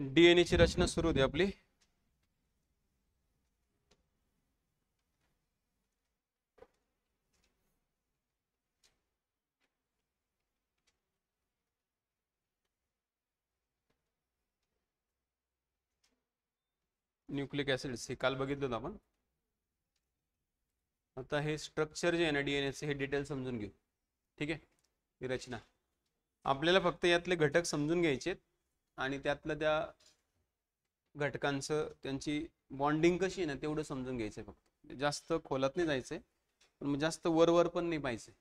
DNA ची रचना सुरू होते आपली न्यूक्लिक ऍसिड्स हे काल बघितलं आपण आता हे स्ट्रक्चर जे आहे ना चे हे डिटेल समजून घेऊ ठीक आहे ही रचना आपल्याला फक्त यातले घटक समजून घ्यायचेत आणि त्यातल्या त्या घटकांचं त्यांची बॉन्डिंग कशी आहे ना तेवढं समजून घ्यायचं फक्त जास्त खोलात नाही जायचंय पण जास्त वरवर पण नाही पाहिजे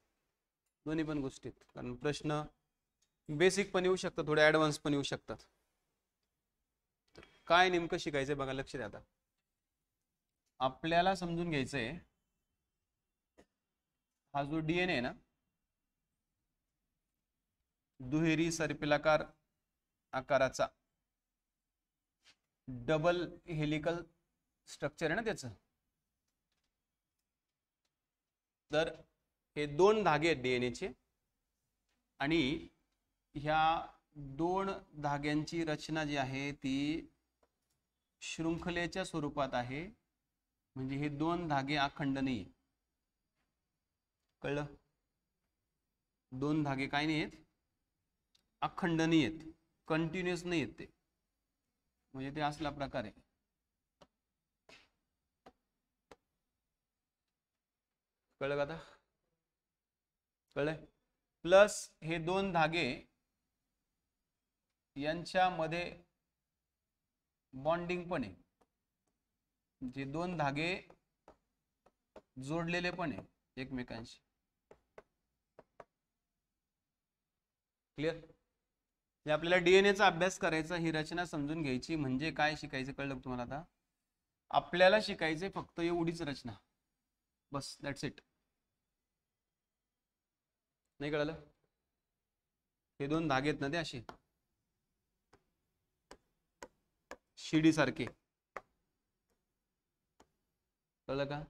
दोन्ही पण गोष्टीत कारण प्रश्न बेसिक पण येऊ शकतात थोडे ॲडव्हान्स पण येऊ शकतात काय नेमकं शिकायचंय बघा लक्ष द्या आता आपल्याला समजून घ्यायचंय हा जो डीएनए आहे ना दुहेरी सर्पिलाकार आकाराचा डबल हेलिकल स्ट्रक्चर आहे ना त्याचं तर हे दोन धागे आहेत डीएनएचे आणि ह्या दोन धाग्यांची रचना जी आहे ती शृंखलेच्या स्वरूपात आहे म्हणजे हे दोन धागे अखंड नाही कळलं दोन धागे काय नाही आहेत नाही कंटिन्युअस नाही येते म्हणजे ते असला प्रकारे आहे कळलं का आता कळलंय प्लस हे दोन धागे यांच्यामध्ये बॉन्डिंग पण आहे जे दोन धागे जोडलेले पण आहे एकमेकांशी क्लिअर म्हणजे आपल्याला डीएनएचा अभ्यास करायचा ही रचना समजून घ्यायची म्हणजे काय शिकायचं कळलं तुम्हाला आता आपल्याला शिकायचंय फक्त एवढीच रचना बस दॅट्स इट नाही कळलं हे दोन धागे आहेत ना ते असे शिडी सारखे कळलं का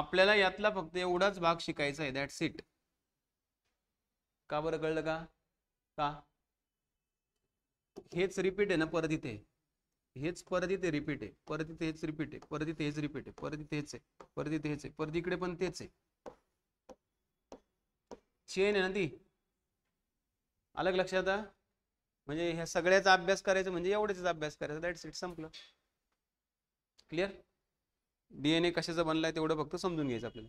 आपल्याला यातला फक्त एवढाच भाग शिकायचा आहे दॅट्स इट का बरं कळलं का का हेच रिपीट आहे ना परत इथे हेच परत इथे रिपीट आहे परत इथे हेच रिपीट आहे परत इथे हेच रिपीट आहे परत इथे हेच आहे परत इथे हेच आहे परत इकडे पण तेच आहे चेन आहे ना ती अलग लक्षात म्हणजे ह्या सगळ्याचा अभ्यास करायचा म्हणजे एवढ्याचा अभ्यास करायचा दॅट सीट संपलं क्लिअर डीएनए कशाचं बनलाय तेवढं फक्त समजून घ्यायचं आपल्याला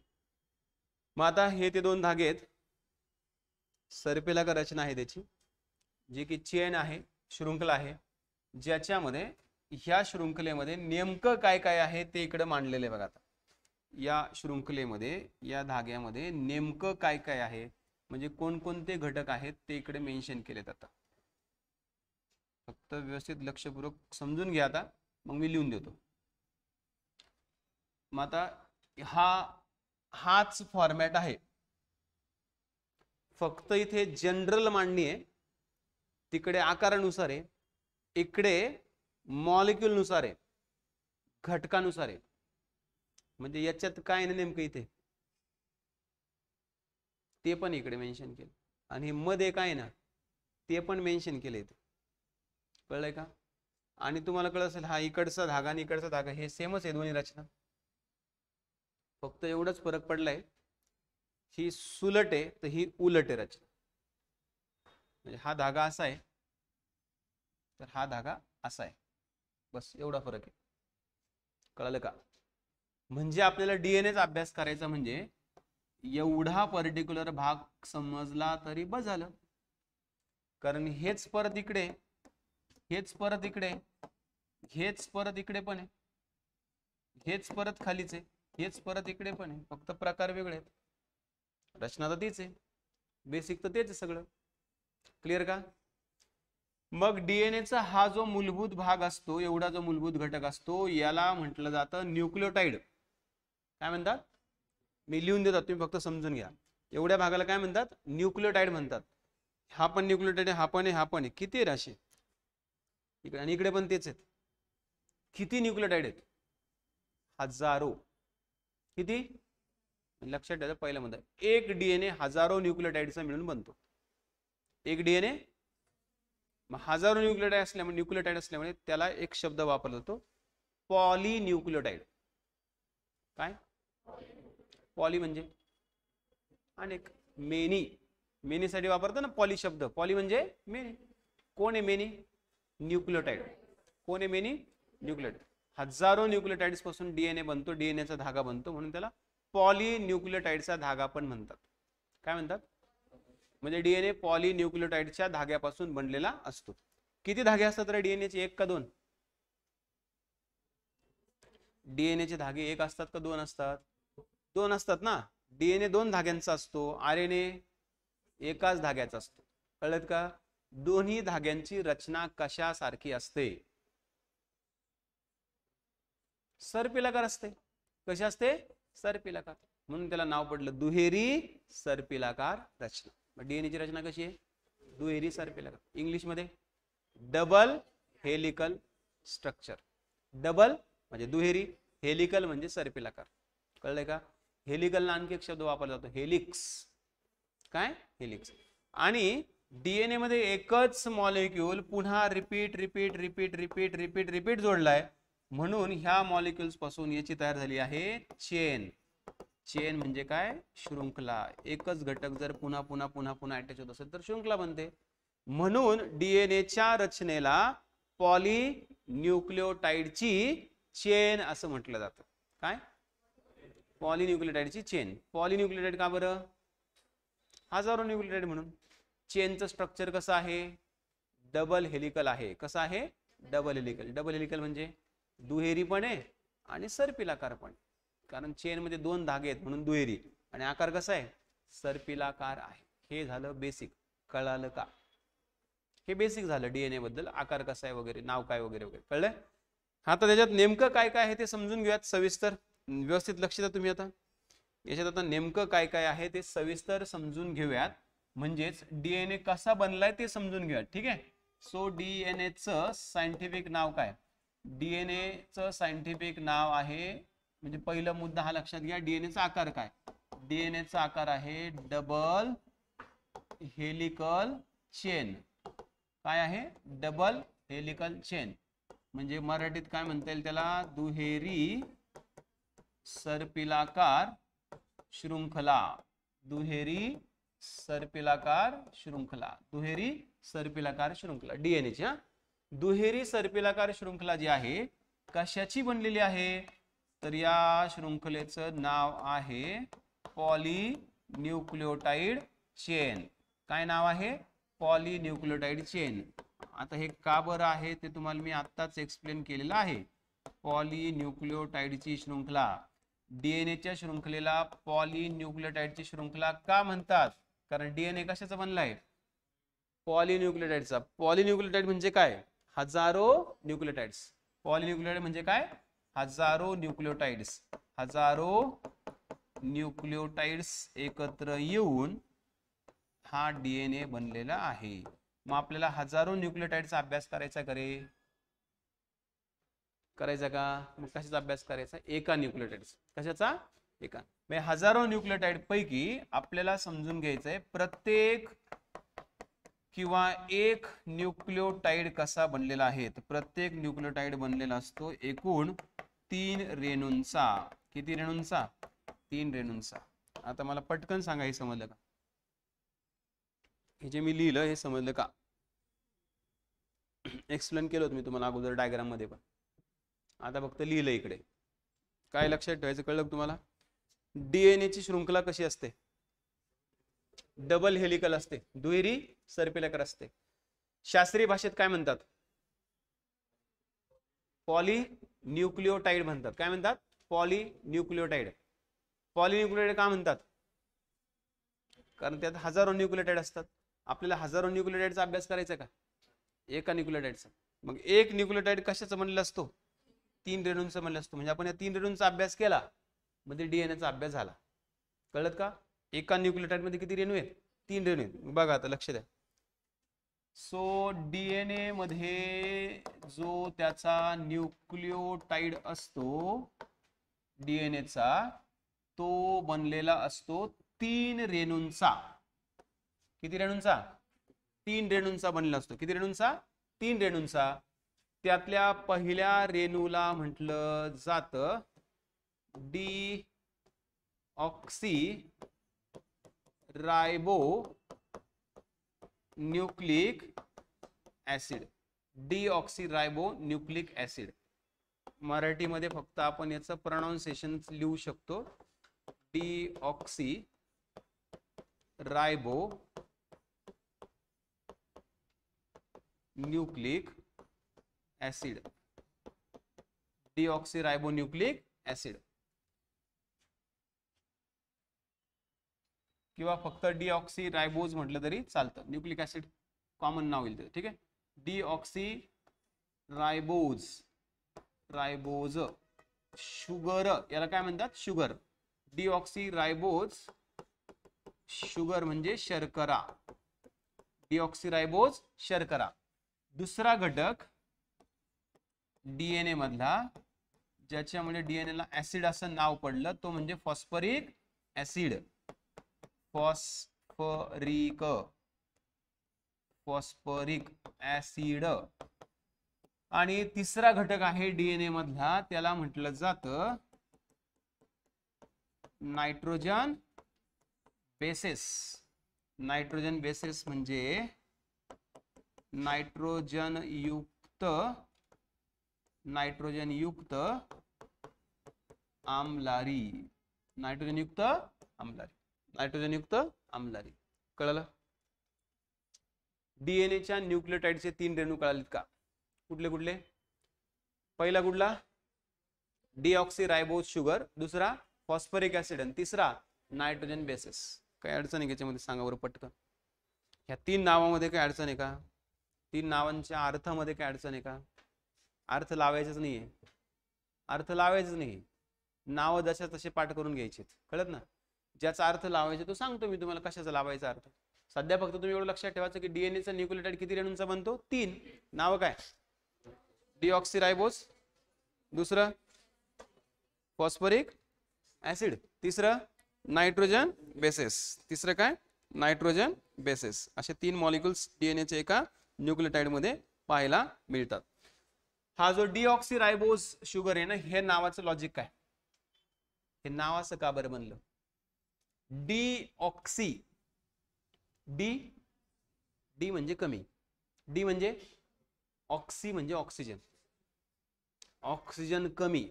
मग आता हे ते दोन धागे आहेत का रचना आहे त्याची जी की चेन आहे शृंखला आहे ज्याच्यामध्ये ह्या शृंखलेमध्ये नेमकं काय काय आहे ते इकडे मांडलेलं आहे बघा आता या शृंखलेमध्ये या धाग्यामध्ये नेमकं काय काय आहे म्हणजे कोणकोणते घटक आहेत ते इकडे मेन्शन केले आता फक्त व्यवस्थित लक्षपूर्वक समजून घ्या आता मग मी लिहून देतो मग आता हा हाच फॉर्मॅट आहे फक्त इथे जनरल मांडणी आहे तिकडे आकारानुसार आहे इकडे मॉलिक्युलनुसार आहे घटकानुसार आहे म्हणजे याच्यात काय ना नेमकं इथे ते पण इकडे मेन्शन केलं आणि हे मध्ये काय ना ते पण मेन्शन केलं इथे कळलंय का आणि तुम्हाला कळ असेल हा इकडचा धागा आणि इकडचा धागा हे सेमच आहे दोन्ही रचना फक्त एवढाच फरक पडलाय ही सुलट आहे तर ही उलट आहे रचना म्हणजे हा धागा असा आहे तर हा धागा असा आहे बस एवढा फरक आहे कळलं का म्हणजे आपल्याला डीएनएचा अभ्यास करायचा म्हणजे एवढा पर्टिक्युलर भाग समजला तरी बस झालं कारण हेच परत इकडे हेच परत इकडे हेच परत इकडे पण आहे हेच परत खालीच आहे हेच परत इकडे पण आहे फक्त प्रकार वेगळे आहेत रचना तर तीच आहे बेसिक तर तेच आहे सगळं क्लिअर का मग डीएनएचा हा जो मूलभूत भाग असतो एवढा जो मूलभूत घटक असतो याला म्हटलं जातं न्यूक्लिओटाईड काय म्हणतात मी लिहून देतात तुम्ही फक्त समजून घ्या एवढ्या भागाला काय म्हणतात न्यूक्लिओटाईड म्हणतात हा पण न्यूक्लिओटाईड हा पण आहे हा पण आहे किती राशी इकडे आणि इकडे पण तेच आहेत किती न्यूक्लिओटाईड आहेत हजारो किती लक्षात ठेवा पहिलं म्हणतात एक डीएनए हजारो न्यूक्लिओटाईडचा मिळून बनतो एक डीएनए मग हजारो न्यूक्लियोटाईड असल्यामुळे म्हणजे न्यूक्लियोटाईड असल्यामुळे त्याला एक शब्द वापरला जातो पॉलिन्यूक्लियोटाईड काय पॉली म्हणजे अनेक मेनी मेनीसाठी वापरतो ना पॉली शब्द पॉली म्हणजे मेनी कोण आहे मेनी न्यूक्लियोटाईड कोण आहे मेनी न्यूक्लियोटाईड हजारो न्यूक्लियोटाईड्स पासून डीएनए बनतो चा धागा बनतो म्हणून त्याला पॉली न्यूक्लियोटाईडचा धागा पण म्हणतात काय म्हणतात म्हणजे डीएनए न्यूक्लिओटाईडच्या धाग्यापासून बनलेला असतो किती धागे असतात रे डीएनएचे एक का दोन चे धागे एक असतात का दोन असतात दोन असतात ना डीएनए दोन धाग्यांचा असतो आरएनए एकाच धाग्याचा असतो कळत का दोन्ही धाग्यांची रचना कशासारखी असते सरपिलाकार असते कशी असते सरपिलाकार म्हणून त्याला नाव पडलं दुहेरी सरपिलाकार रचना मग डीएनएची रचना कशी आहे दुहेरी इंग्लिश इंग्लिशमध्ये डबल हेलिकल स्ट्रक्चर डबल म्हणजे दुहेरी हेलिकल म्हणजे सर्पिलाकार कळलंय का हेलिकलला आणखी एक शब्द वापरला जातो हेलिक्स काय हेलिक्स आणि डीएनए मध्ये एकच मॉलिक्यूल पुन्हा repeat repeat repeat repeat repeat repeat जोडलाय म्हणून ह्या मॉलिक्युल्स पासून याची तयार झाली आहे चेन चेन म्हणजे काय शृंखला एकच घटक जर पुन्हा पुन्हा पुन्हा पुन्हा अटॅच होत असेल तर शृंखला बनते म्हणून डीएनएच्या रचनेला पॉली न्यूक्लिओटाईडची चेन असं म्हटलं जातं काय पॉली न्यूक्लिओटाईडची चेन पॉली न्यूक्लिओटाईड का बरं हजारो न्यूक्लिओटाईड म्हणून चेनचं स्ट्रक्चर कसं आहे डबल हेलिकल आहे कसं आहे डबल हेलिकल डबल हेलिकल म्हणजे दुहेरी पण आहे आणि सरपिलाकार पण कारण मध्ये दोन धागे आहेत म्हणून दुहेरी आणि आकार कसा आहे सर्पिलाकार आहे हे झालं बेसिक कळालं का हे बेसिक झालं डीएनए बद्दल आकार कसा आहे वगैरे नाव काय वगैरे वगैरे कळलं आता त्याच्यात नेमकं काय काय आहे ते समजून घेऊयात सविस्तर व्यवस्थित लक्ष द्या तुम्ही आता याच्यात आता नेमकं काय काय आहे ते सविस्तर समजून घेऊयात म्हणजेच डीएनए कसा बनलाय ते समजून घेऊयात ठीक आहे सो च सायंटिफिक नाव काय च सायंटिफिक नाव आहे म्हणजे पहिला मुद्दा हा लक्षात घ्या डीएनएचा आकार काय डीएनएचा आकार आहे डबल हेलिकल चेन काय आहे डबल हेलिकल चेन म्हणजे मराठीत काय म्हणता येईल त्याला दुहेरी सर्पिलाकार शृंखला दुहेरी सर्पिलाकार शृंखला दुहेरी सर्पिलाकार शृंखला हा दुहेरी सर्पिलाकार शृंखला जी आहे कशाची बनलेली आहे तर या शृंखलेचं नाव आहे पॉली न्यूक्लिओटाईड चेन काय नाव आहे न्यूक्लिओटाईड चेन आता हे का बरं आहे ते तुम्हाला मी आत्ताच एक्सप्लेन केलेलं आहे पॉलीन्यूक्लिओटाईडची शृंखला डीएनएच्या शृंखलेला न्यूक्लिओटाईडची शृंखला का म्हणतात कारण डीएनए कशाचा बनला आहे पॉली न्यूक्लिओटाईड म्हणजे काय हजारो न्यूक्लिओटाईड्स न्यूक्लिओटाईड म्हणजे काय हजारो न्यूक्लिओटाइड्स हजारो न्यूक्लिओटाइड्स एकत्र येऊन हा डीएनए बनलेला आहे मग आपल्याला हजारो न्यूक्लिओटाइडचा अभ्यास करायचा करे करायचा का मग कशाचा अभ्यास करायचा एका न्यूक्लिओटाइड्स कशाचा एका म्हणजे हजारो न्यूक्लिओटाइड पैकी आपल्याला समजून घ्यायचंय प्रत्येक किंवा एक न्यूक्लिओटाइड कसा बनलेला आहे प्रत्येक न्यूक्लिओटाइड बनलेला असतो एकूण तीन रेणूंचा किती रेणूंचा तीन रेणूंचा आता मला पटकन सांगा हे समजलं का हे जे मी लिहिलं हे समजलं का एक्सप्लेन केलं होतं मी तुम्हाला अगोदर डायग्राम मध्ये पण आता फक्त लिहिलं इकडे काय लक्षात ठेवायचं कळलं तुम्हाला डीएनए ची शृंखला कशी असते डबल हेलिकल असते दुहेरी सर्पिलकर असते शास्त्रीय भाषेत काय म्हणतात पॉली न्यूक्लिओटाइड म्हणतात काय म्हणतात पॉली न्यूक्लिओटाइड पॉली न्यूक्लिओटाइड का म्हणतात कारण त्यात हजारो न्यूक्लिओटाइड असतात आपल्याला हजारो न्यूक्लिओटाइडचा अभ्यास करायचा का एका न्यूक्लिओटाइडचा मग एक न्यूक्लिओटाईड कशाचं म्हणलेला असतो तीन रेणूंचा म्हणला असतो म्हणजे आपण या तीन रेणूंचा अभ्यास केला म्हणजे डीएनएचा अभ्यास झाला कळत का एका मध्ये किती रेणू आहेत तीन रेणू आहेत बघा आता लक्ष द्या सो डी एन मध्ये जो त्याचा न्यूक्लिओटाइड असतो डीएनए चा तो बनलेला असतो तीन रेणूंचा किती रेणूंचा तीन रेणूंचा बनलेला असतो किती रेणूंचा तीन रेणूंचा त्यातल्या पहिल्या रेणूला म्हटलं जात रायबो nucleic acid deoxyribonucleic acid मराठीमध्ये फक्त आपण याचं प्रोनाऊन्सिएशन लिहू शकतो रायबो nucleic acid रायबो nucleic acid किंवा फक्त डीऑक्सी रायबोज म्हटलं तरी चालतं न्यूक्लिक ऍसिड कॉमन नाव येईल ते ठीक आहे डीऑक्सी रायबोज रायबोज शुगर याला काय म्हणतात शुगर डीऑक्सी रायबोज शुगर म्हणजे शर्करा डीऑक्सी रायबोज शर्करा दुसरा घटक डीएनए मधला ज्याच्यामुळे डीएनए ला ऍसिड असं नाव पडलं तो म्हणजे phosphoric acid phosphoric phosphoric acid आणि तिसरा घटक आहे डीएनए मधला त्याला म्हटलं जात नायट्रोजन बेसेस नायट्रोजन बेसेस म्हणजे नायट्रोजन युक्त नायट्रोजन युक्त आमलारी नायट्रोजन युक्त आमलारी नायट्रोजनयुक्त आमदारी कळलं डीएनएच्या चे तीन रेणू कळालेत का कुठले कुठले पहिला कुठला डिऑक्सी रायबोज शुगर दुसरा फॉस्फरिक ऍसिड आणि तिसरा नायट्रोजन बेसेस काही अडचण आहे याच्यामध्ये सांगा बरं पटकन ह्या तीन नावामध्ये काय अडचण आहे का तीन नावांच्या अर्थामध्ये काय अडचण आहे का अर्थ लावायचाच नाहीये अर्थ लावायच नाही नाव जशा तसे पाठ करून घ्यायचे कळत ना ज्याचा अर्थ लावायचा तो सांगतो मी तुम्हाला कशाचा लावायचा अर्थ सध्या फक्त तुम्ही एवढं लक्षात ठेवायचं की डीएनएचा न्यूक्लियोटाइड किती रेणूंचा बनतो तीन नाव काय डिऑक्सिरायबोस दुसरं फॉस्फरिक ऍसिड तिसरं नायट्रोजन बेसेस तिसरं काय नायट्रोजन बेसेस असे तीन मॉलिक्युल्स डीएनएचे एका न्यूक्लियोटाइड मध्ये पाहायला मिळतात हा जो डिऑक्सिरायबोस शुगर आहे ना हे नावाचं लॉजिक काय हे नावाचं का बरं बनलं डी ऑक्सी डी डी म्हणजे कमी डी म्हणजे ऑक्सी म्हणजे ऑक्सिजन ऑक्सिजन कमी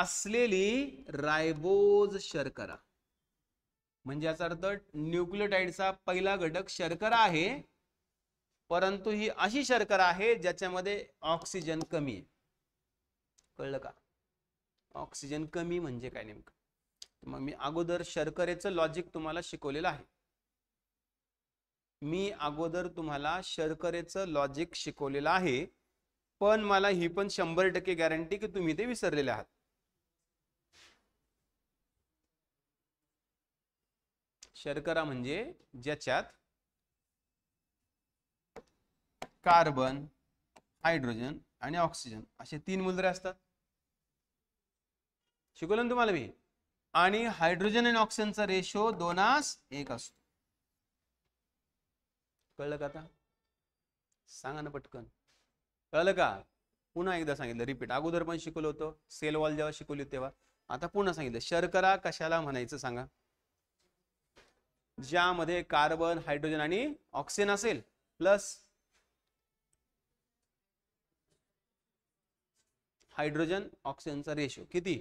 असलेली रायबोज शर्करा म्हणजे याचा अर्थ न्यूक्लियोटाइडचा पहिला घटक शर्करा आहे परंतु ही अशी शर्करा आहे ज्याच्यामध्ये ऑक्सिजन कमी आहे कळलं का ऑक्सिजन कमी म्हणजे काय नेमकं मग मी अगोदर शर्करेचं लॉजिक तुम्हाला शिकवलेलं आहे मी अगोदर तुम्हाला शर्करेचं लॉजिक शिकवलेलं आहे पण मला ही पण शंभर टक्के गॅरंटी की तुम्ही ते विसरलेले आहात शर्करा म्हणजे ज्याच्यात कार्बन हायड्रोजन आणि ऑक्सिजन असे तीन मुलद्रे असतात शिकवलं ना तुम्हाला मी आणि हायड्रोजन आणि ऑक्सिजनचा रेशो दोनास एक असतो कळलं का आता सांगा ना पटकन कळलं का पुन्हा एकदा सांगितलं रिपीट अगोदर पण शिकवलं होतं सेल वॉल जेव्हा शिकवली तेव्हा आता पुन्हा सांगितलं शर्करा कशाला म्हणायचं सांगा ज्यामध्ये कार्बन हायड्रोजन आणि ऑक्सिजन असेल प्लस हायड्रोजन ऑक्सिजनचा रेशो किती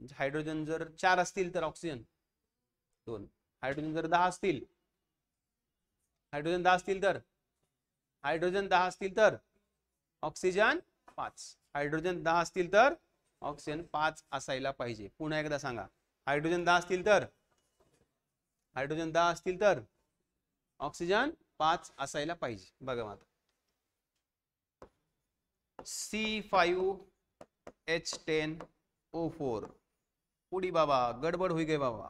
म्हणजे हायड्रोजन जर चार असतील तर ऑक्सिजन दोन हायड्रोजन जर दहा असतील हायड्रोजन दहा असतील तर हायड्रोजन दहा असतील तर ऑक्सिजन पाच हायड्रोजन दहा असतील तर ऑक्सिजन पाच असायला पाहिजे पुन्हा एकदा सांगा हायड्रोजन दहा असतील तर हायड्रोजन दहा असतील तर ऑक्सिजन पाच असायला पाहिजे बघा मात्र C five H ten O four पुढी बाबा गडबड होई गे बाबा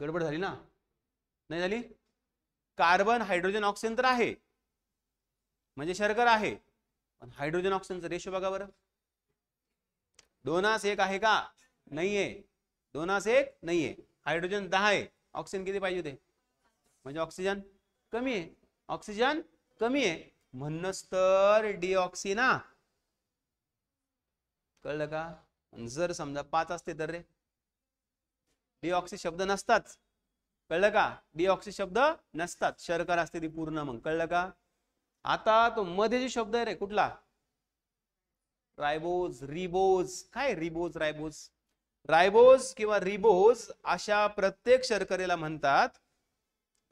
गडबड झाली ना नाही झाली कार्बन हायड्रोजन ऑक्सिजन तर आहे म्हणजे शर्कर आहे पण हायड्रोजन ऑक्सिजनचं रेशो बघा बरं दोनास एक आहे का नाहीये दोनास एक आहे हायड्रोजन दहा आहे ऑक्सिजन किती पाहिजे होते म्हणजे ऑक्सिजन कमी आहे ऑक्सिजन कमी आहे म्हणस तर डिऑक्सिना कळलं का जर समजा पाच असते तर रे डीऑक्सी शब्द नसतात कळलं का डिऑक्सी शब्द नसतात शर्कर असते ती पूर्ण मग कळलं का आता तो मध्ये जे शब्द आहे रे कुठला रायबोज रिबोज काय रिबोज रायबोज रायबोज किंवा रिबोज अशा प्रत्येक शर्करेला म्हणतात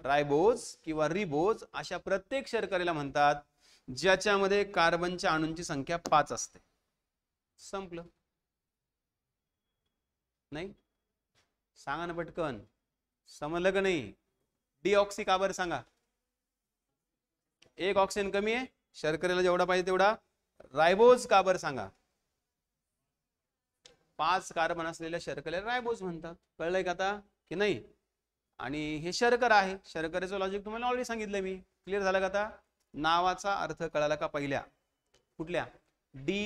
रायबोज किंवा रिबोज अशा प्रत्येक शर्करेला म्हणतात ज्याच्यामध्ये कार्बनच्या अणूंची संख्या पाच असते संपलं नाही सांगा ना पटकन समलग नाही ऑक्सी का बरं सांगा एक ऑक्सिजन कमी आहे शर्करेला जेवढा पाहिजे तेवढा रायबोज का बरं सांगा पाच कार्बन असलेल्या शर्करेला रायबोज म्हणतात कळलंय का आता की नाही आणि हे शर्कर आहे शर्करेचं लॉजिक तुम्हाला ऑलरेडी सांगितलं मी क्लिअर झालं का आता नावाचा अर्थ कळाला का पहिल्या कुठल्या डी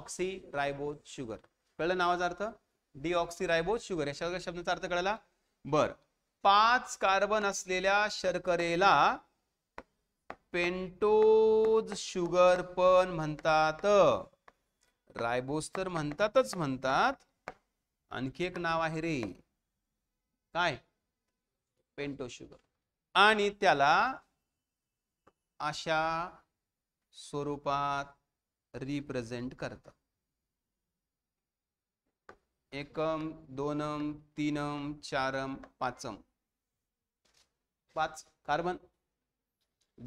ऑक्सी रायबोज शुगर कळलं नावाचा अर्थ रायबो शुगर या सगळ्या शब्दाचा अर्थ कळला बर पाच कार्बन असलेल्या शर्करेला पेंटोज शुगर पण म्हणतात रायबोज तर म्हणतातच म्हणतात आणखी एक नाव आहे रे काय पेंटो शुगर आणि त्याला अशा स्वरूपात रिप्रेझेंट करतात एकम दोनम तीनम चारम पाचम पाच कार्बन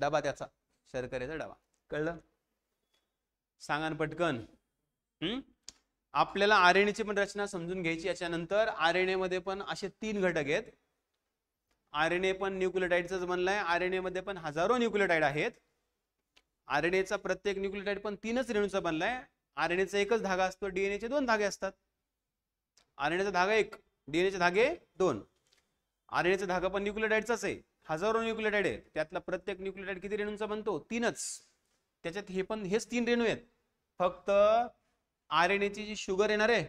डबा त्याचा शर्करेचा डबा कळलं सांगा पटकन हम्म आपल्याला आर एन एची पण रचना समजून घ्यायची याच्यानंतर आर एन ए मध्ये पण असे तीन घटक आहेत आर एन ए पण न्यूक्लियोटाईडचाच बनलाय आर एन ए मध्ये पण हजारो न्यूक्लियोटाईड आहेत आर एन प्रत्येक न्यूक्लिटाईड पण तीनच रेणूचा बनलाय आर एन एकच धागा असतो डीएनएचे दोन धागे असतात आर एन एचा धागा एक डीएनएचे धागे दोन आर एचा धागा पण न्यूक्लियोटाईडचाच आहे हजारो न्यूक्लियोटाईड आहे त्यातला प्रत्येक न्यूक्लियोटाईड किती रेणूंचा बनतो तीनच त्याच्यात हे पण हेच तीन रेणू आहेत फक्त आर एन एची जी शुगर येणार आहे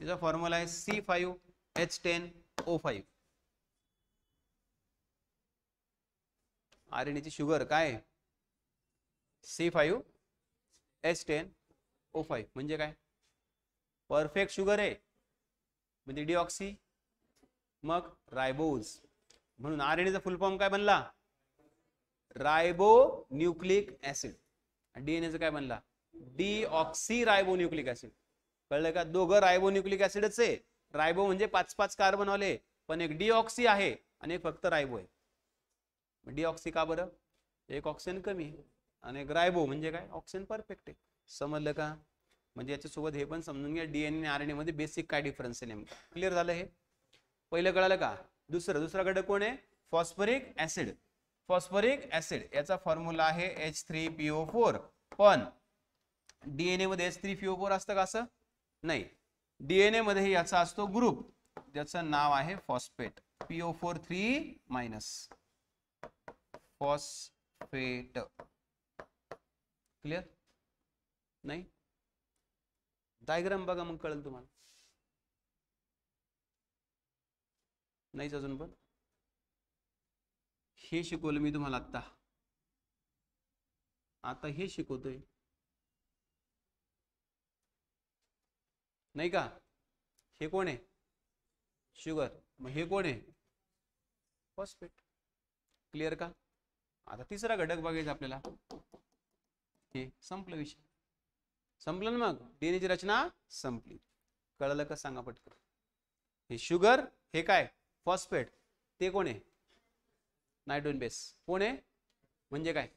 तिचा फॉर्म्युला आहे C five H ten O five R N एची शुगर काय C five H ten O five म्हणजे काय परफेक्ट शुगर आहे म्हणजे डिऑक्सी मग रायबोज म्हणून आर एन फुल फॉर्म काय बनला रायबो न्यूक्लिक ऍसिड डीएनएचा काय बनला डीऑक्सी रायबो न्यूक्लिक ऍसिड कळलं का दोघं रायबो न्यूक्लिक ऍसिडच आहे रायबो म्हणजे पाच पाच कार्बन आले पण एक डीऑक्सी आहे आणि एक फक्त रायबो आहे डीऑक्सी का बरं एक ऑक्सिजन कमी आहे आणि एक रायबो म्हणजे काय ऑक्सिजन परफेक्ट आहे समजलं का म्हणजे याच्यासोबत हे पण समजून घ्या डीएनए आर एन मध्ये बेसिक काय डिफरन्स आहे नेमकं क्लिअर झालं हे पहिलं कळालं का दुसरं दुसरा घटक कोण आहे फॉस्फरिक ऍसिड फॉस्फरिक ऍसिड याचा फॉर्म्युला आहे एच थ्री पीओ फोर पण डीएनए मध्ये एच थ्री पीओ फोर असतं का असं नाही डीएनए मध्ये याचा असतो ग्रुप ज्याचं नाव आहे phosphate PO four three minus phosphate clear नाही डायग्राम बघा मग कळेल तुम्हाला नाहीच अजून पण हे शिकवलं मी तुम्हाला आत्ता आता हे शिकवतोय नाही का हे कोण आहे शुगर मग हे कोण आहे फॉस्फेट क्लिअर का आता तिसरा घटक बघायचा आपल्याला हे संपलं विषय संपलं मग डीएनएची रचना संपली कळलं का सांगा पटकन हे शुगर हे काय फॉस्फेट ते कोण आहे नायट्रोजन बेस कोण आहे म्हणजे काय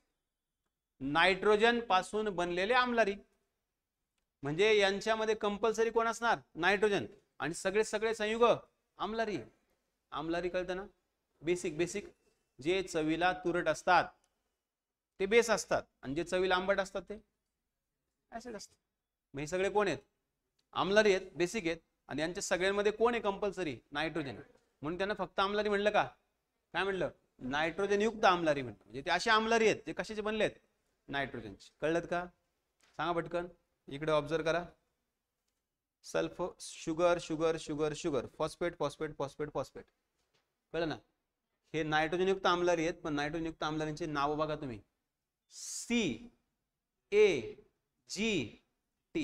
नायट्रोजन पासून बनलेले आमलारी म्हणजे यांच्यामध्ये कंपल्सरी कोण असणार नायट्रोजन आणि सगळे सगळे संयुग आमलारी आमलारी कळतं ना बेसिक बेसिक जे चवीला तुरट असतात ते बेस असतात आणि जे चवीला आंबट असतात ते ऍसिड असते मग हे सगळे कोण आहेत आमलारी आहेत बेसिक आहेत आणि यांच्या सगळ्यांमध्ये कोण आहे कंपल्सरी नायट्रोजन म्हणून त्यांना फक्त आमलारी म्हणलं का काय म्हणलं नायट्रोजन युक्त आमलारी म्हणजे ते असे आमलारी आहेत ते कशाचे बनले आहेत नायट्रोजनचे कळलं का सांगा पटकन इकडे ऑब्झर्व करा सल्फ sugar sugar sugar sugar phosphate phosphate phosphate phosphate कळलं ना हे नायट्रोजनयुक्त आमलारी आहेत पण नायट्रोजनयुक्त आमलारींचे नाव बघा तुम्ही सी ए जी टी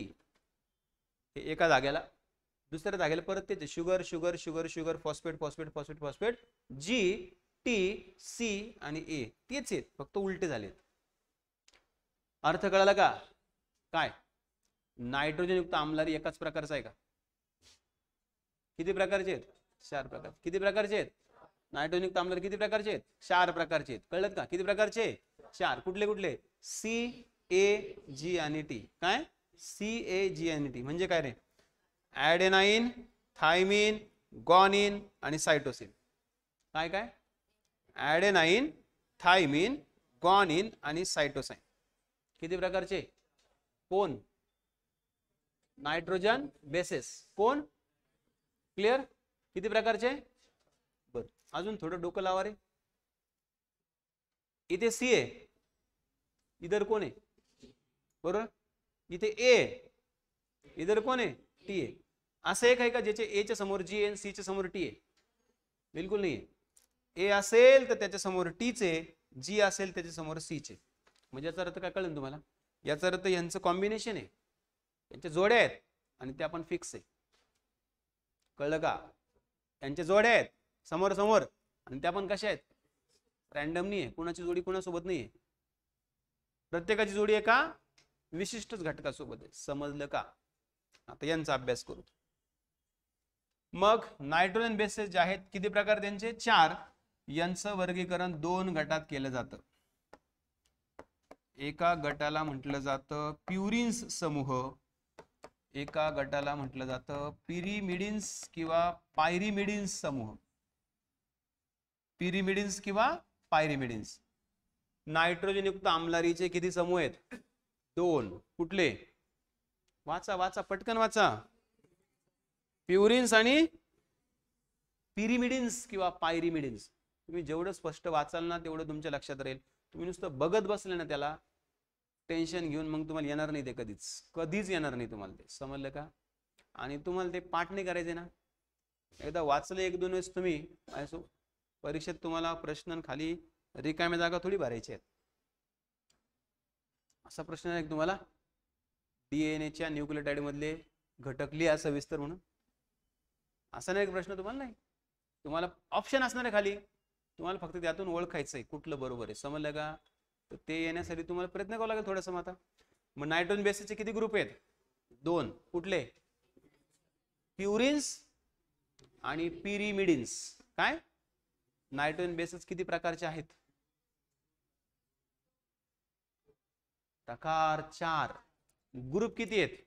हे एका जागेला दुसऱ्या जागेला परत तेच sugar sugar sugar sugar phosphate phosphate phosphate phosphate G T C आणि ए तेच आहेत फक्त उलटे झालेत अर्थ कळाला का काय नायट्रोजनयुक्त आमलारी एकाच प्रकारचा आहे का किती प्रकारचे आहेत चार प्रकार किती प्रकारचे आहेत युक्त आमलारी किती प्रकारचे आहेत चार प्रकारचे आहेत कळलं का किती प्रकारचे चार कुठले कुठले सी ए जी आणि टी काय सी ए जी आणि टी म्हणजे काय रे ऍडेनाईन थायमिन गॉनिन आणि सायटोसिन काय काय ऍडेनाईन थायमिन गॉनिन आणि सायटोसाइन किती प्रकारचे कोण नायट्रोजन बेसेस कोण क्लिअर किती प्रकारचे बर अजून थोडं डोकं लावा रे इथे सी ए इधर कोण आहे बरोबर इथे ए इधर कोण आहे टी ए असं एक आहे का ज्याचे एच्या समोर जी एन सीच्या समोर टी ए बिलकुल नाही ए असेल तर त्याच्या समोर टीचे जी असेल त्याच्या समोर सीचे म्हणजे याचा अर्थ काय कळेल तुम्हाला याचा अर्थ यांचं कॉम्बिनेशन आहे यांच्या जोड्या आहेत आणि ते पण फिक्स आहे कळलं का यांच्या जोड्या आहेत समोर समोर आणि त्या पण कशा आहेत रॅन्डम नाही आहे कुणाची जोडी कुणासोबत नाही आहे प्रत्येकाची जोडी आहे का विशिष्टच घटकासोबत आहे समजलं का आता यांचा अभ्यास करू मग नायट्रोजन बेसेस जे आहेत किती प्रकार त्यांचे चार यांचं वर्गीकरण दोन गटात केलं जातं एका गटाला म्हटलं जातं प्युरिन्स समूह एका गटाला म्हटलं जातं पिरिमिडिन्स किंवा पायरिमिडिन्स समूह पिरिमिडिन्स किंवा पायरिमिडिन्स नायट्रोजनयुक्त आमलारीचे किती समूह आहेत दोन कुठले वाचा वाचा पटकन वाचा प्युरिन्स आणि पिरिमिडिन्स किंवा पायरिमिडिन्स तुम्ही जेवढं स्पष्ट वाचाल ना तेवढं तुमच्या लक्षात राहील तुम्ही नुसतं बघत बसले ना त्याला टेन्शन घेऊन मग तुम्हाला येणार नाही ते कधीच कधीच येणार नाही तुम्हाला ते समजलं का आणि तुम्हाला ते पाठ नाही करायचे ना एकदा वाचले एक दोन वेळेस तुम्ही परीक्षेत तुम्हाला प्रश्न खाली रिकाम्या जागा थोडी भरायची आहेत असा प्रश्न आहे तुम्हाला डीएनएच्या न्यूक्लियोटाईड मधले घटक लिहा सविस्तर म्हणून असा नाही एक प्रश्न तुम्हाला नाही तुम्हाला ऑप्शन असणार आहे खाली तुम्हाला फक्त त्यातून ओळखायचं आहे कुठलं बरोबर आहे समजलं का तर ते येण्यासाठी तुम्हाला प्रयत्न करावा लागेल थोडसं आता मग नायट्रोजन बेसिसचे किती ग्रुप आहेत दोन कुठले प्युरिन्स आणि पिरिमिडिन्स काय नायट्रोजन बेसिस किती प्रकारचे आहेत प्रकार चार ग्रुप किती आहेत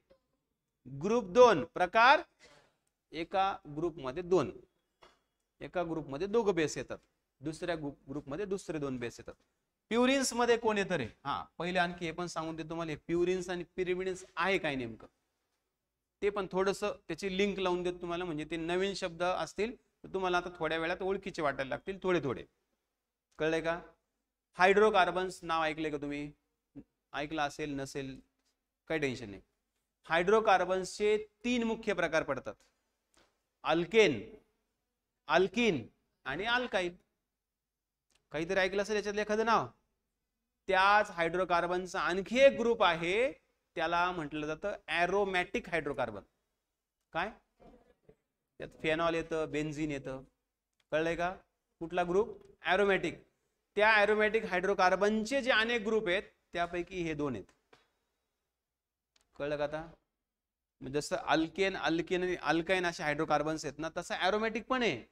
ग्रुप दोन प्रकार एका ग्रुपमध्ये दोन एका ग्रुपमध्ये दोघ बेस येतात दुसऱ्या ग्रुप ग्रुपमध्ये दुसरे दोन बेस येतात प्युरिन्स मध्ये कोण येतं रे हा पहिले आणखी हे पण सांगून देतो तुम्हाला प्युरिन्स आणि पिरिमिडिन्स आहे काय नेमकं ते पण थोडस त्याची लिंक लावून देतो तुम्हाला म्हणजे ते नवीन शब्द असतील तर तुम्हाला आता थोड्या वेळात ओळखीचे वाटायला लागतील थोडे थोडे कळले का हायड्रोकार्बन्स नाव ऐकले का तुम्ही ऐकलं असेल नसेल काही टेन्शन नाही हायड्रोकार्बन्सचे तीन मुख्य प्रकार पडतात अल्केन अल्किन आणि अल्काईन काहीतरी ऐकलं असेल याच्यातलं एखादं नाव त्याच हायड्रोकार्बनचा आणखी एक ग्रुप आहे त्याला म्हटलं जातं ऍरोमॅटिक हायड्रोकार्बन काय त्यात फेनॉल येतं बेन्झिन येतं कळलंय का कुठला ग्रुप ॲरोमॅटिक त्या ॲरोमॅटिक हायड्रोकार्बनचे जे अनेक ग्रुप आहेत त्यापैकी हे दोन आहेत कळलं का आता म्हणजे जसं अल्केन अल्केन आणि अल्काईन असे हायड्रोकार्बन्स आहेत ना तसं ॲरोमॅटिक पण आहे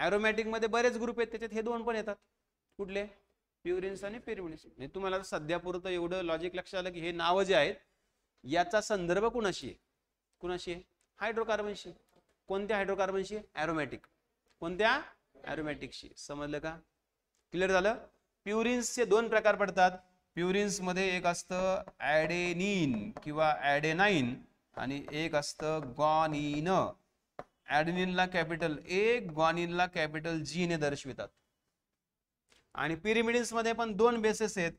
ॲरोमॅटिकमध्ये बरेच ग्रुप आहेत त्याच्यात हे दोन पण येतात कुठले प्युरिन्स आणि म्हणजे तुम्हाला सध्या पुरतं एवढं लॉजिक लक्षात आलं की हे नाव जे आहेत याचा संदर्भ कुणाशी आहे कुणाशी आहे हायड्रोकार्बनशी कोणत्या हायड्रोकार्बनशी ॲरोमॅटिक कोणत्या ॲरोमॅटिकशी समजलं का क्लिअर झालं प्युरिन्सचे दोन प्रकार पडतात प्युरिन्स मध्ये एक असतं ऍडेनिन किंवा ॲडेनाईन आणि एक असतं गॉनिन ॲडेनिनला कॅपिटल ए गॉनिनला कॅपिटल जी ने दर्शवितात आणि मध्ये पण दोन बेसेस आहेत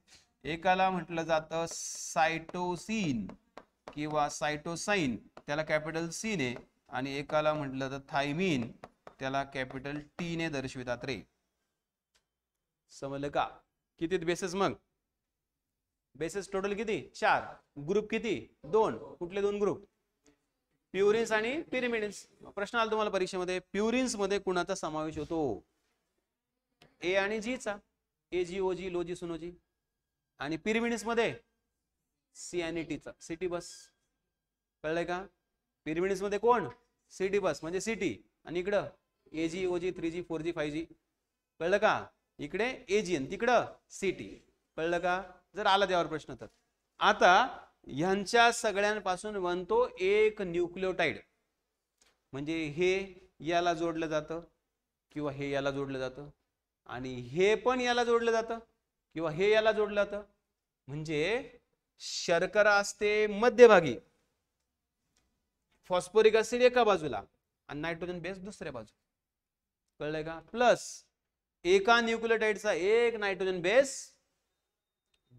एकाला म्हटलं जातं सायटोसिन किंवा सायटोसाईन त्याला कॅपिटल सी ने आणि एकाला म्हटलं तर थायमिन त्याला कॅपिटल टी ने दर्शवितात रे समजलं का किती बेसेस मग बेसेस टोटल किती चार ग्रुप किती दोन कुठले दोन ग्रुप प्युरिन्स आणि पिरिमिडिन्स प्रश्न आला तुम्हाला परीक्षेमध्ये प्युरिन्स मध्ये कुणाचा समावेश होतो ए आणि चा ए जी ओ जी लोजी सुनोजी आणि पिरिमिडिन्स मध्ये सी आणि टीचा सिटी बस कळलंय का पिरिमिडिन्स मध्ये कोण सिटी बस म्हणजे सिटी आणि इकडं A G O G three G four G five G कळलं का इकडे ए जी आणि तिकडं सिटी कळलं का जर आला त्यावर प्रश्न तर आता ह्यांच्या सगळ्यांपासून बनतो एक न्यूक्लिओटाईड म्हणजे हे याला जोडलं जातं किंवा हे याला जोडलं जातं आणि हे पण याला जोडलं जातं किंवा हे याला जोडलं जातं म्हणजे शर्करा असते मध्यभागी फॉस्फोरिक ऍसिड एका बाजूला आणि नायट्रोजन बेस दुसऱ्या बाजू कळलंय का प्लस एका न्यूक्लिओटाईडचा एक नायट्रोजन बेस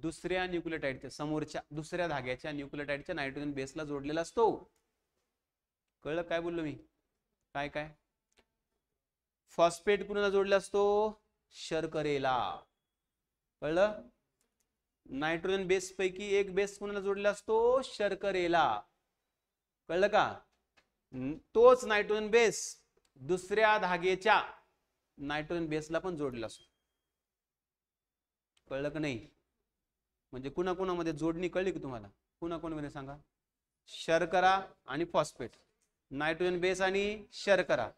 दुसऱ्या न्यूक्लियोटाईडच्या समोरच्या दुसऱ्या धाग्याच्या न्यूक्लियोटाईडच्या नायट्रोजन बेसला जोडलेला असतो कळलं काय बोललो मी काय काय फॉस्फेट कुणाला जोडला असतो शर्करेला कळलं नायट्रोजन बेस पैकी एक बेस कुणाला जोडला असतो शर्करेला कळलं का तोच नायट्रोजन बेस दुसऱ्या धागेच्या नायट्रोजन बेसला पण जोडला असतो कळलं का नाही म्हणजे कुणाकुणामध्ये जोडणी कळली की तुम्हाला कुणाकुणामध्ये सांगा शर्करा आणि फॉस्फेट नायट्रोजन बेस आणि शर्करा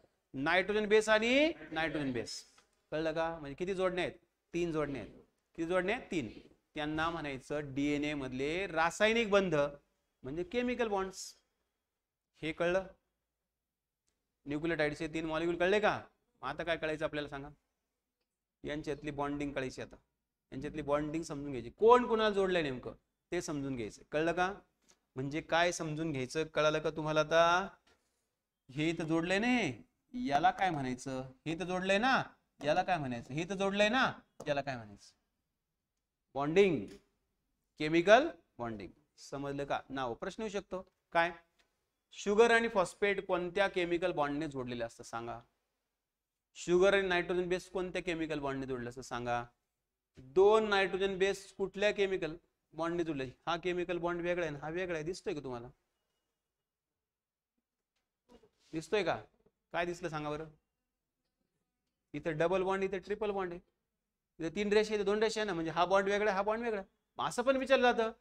नायट्रोजन बेस आणि नायट्रोजन बेस कळलं का म्हणजे किती जोडणे आहेत तीन जोडणे आहेत किती जोडणे आहेत तीन त्यांना म्हणायचं डीएनए मधले रासायनिक बंध म्हणजे केमिकल बॉन्ड्स हे कळलं न्यूक्लियोटाईडचे तीन मॉलिक्युल कळले का आता काय कळायचं आपल्याला सांगा यांच्यातली बॉन्डिंग कळायची आता यांच्यातली बॉन्डिंग समजून घ्यायची कोण कोणाला जोडलंय नेमकं ते समजून घ्यायचं कळलं का म्हणजे काय समजून घ्यायचं कळालं का तुम्हाला आता हे तर जोडलंय ने याला काय म्हणायचं हे तर जोडलंय ना याला काय म्हणायचं हे तर जोडलंय ना याला काय म्हणायचं बॉन्डिंग केमिकल बॉन्डिंग समजलं का नाव प्रश्न येऊ शकतो काय शुगर आणि फॉस्फेट कोणत्या केमिकल बॉन्डने जोडलेले असतं सांगा शुगर आणि नायट्रोजन बेस कोणत्या केमिकल बॉन्डने जोडले असतं सांगा दोन नायट्रोजन बेस कुठल्या केमिकल बॉन्डने जुळले हा केमिकल बॉन्ड वेगळा आहे हा वेगळा आहे दिसतोय का तुम्हाला दिसतोय का काय दिसलं सांगा बरं इथं डबल बॉन्ड इथे ट्रिपल बॉन्ड आहे इथे तीन रेषे इथे दोन रेषे आहे ना म्हणजे हा बॉन्ड वेगळा हा बॉन्ड वेगळा असं पण विचारलं जातं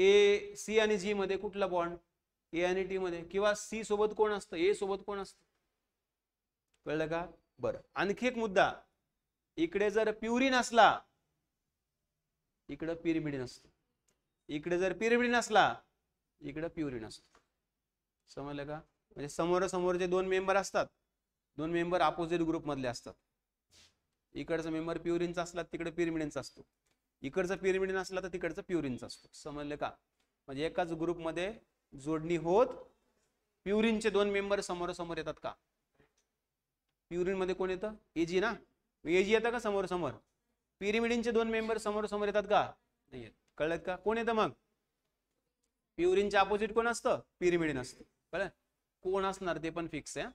ए सी आणि जी मध्ये कुठला बॉन्ड ए आणि टी मध्ये किंवा सी सोबत कोण असतं ए सोबत कोण असतं कळलं का बरं आणखी एक मुद्दा इकडे जर प्युरिन असला इकडं पिरिमिडिन असतो इकडे जर पिरिमिडिन असला इकडं प्युरिन असतो समजलं का म्हणजे समोरासमोर जे दोन मेंबर असतात दोन मेंबर अपोजिट ग्रुप मधले असतात इकडचा मेंबर प्युरिनचा असला तिकडे पिरिमिडिनचा असतो इकडचा पिरिमिडिन असला तर तिकडचा प्युरिनचा असतो समजलं का म्हणजे एकाच ग्रुपमध्ये जोडणी होत प्युरिनचे दोन मेंबर समोरासमोर येतात का प्युरिन मध्ये कोण येतं एजी ना एजी येतं का समोर समोर पिरिमिडीनचे दोन मेंबर समोर समोर येतात का नाही येत का कोण येतं मग प्युरिनच्या अपोजिट कोण असतं पिरिमिडीन असतं कळलं कोण असणार ते पण फिक्स आहे